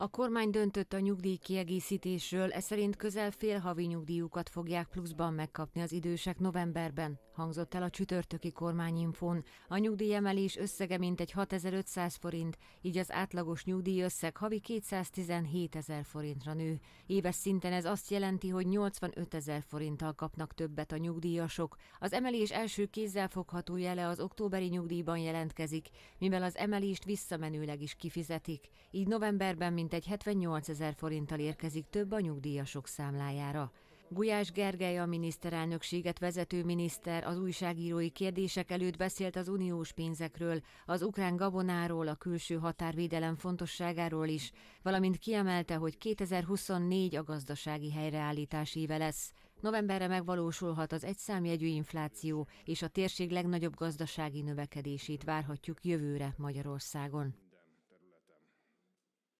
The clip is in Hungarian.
A kormány döntött a nyugdíj kiegészítésről, ez szerint közel fél havi nyugdíjukat fogják pluszban megkapni az idősek novemberben, hangzott el a csütörtöki kormányinfón. A nyugdíjemelés összege mintegy 6500 forint, így az átlagos összeg, havi 217 ezer forintra nő. Éves szinten ez azt jelenti, hogy 85 ezer forinttal kapnak többet a nyugdíjasok. Az emelés első kézzel fogható jele az októberi nyugdíjban jelentkezik, mivel az emelést visszamenőleg is kifizetik. Így novemberben mind mintegy 78 ezer forinttal érkezik több a nyugdíjasok számlájára. Gulyás Gergely a miniszterelnökséget vezető miniszter az újságírói kérdések előtt beszélt az uniós pénzekről, az ukrán gabonáról, a külső határvédelem fontosságáról is, valamint kiemelte, hogy 2024 a gazdasági helyreállítás éve lesz. Novemberre megvalósulhat az egyszámjegyű infláció, és a térség legnagyobb gazdasági növekedését várhatjuk jövőre Magyarországon.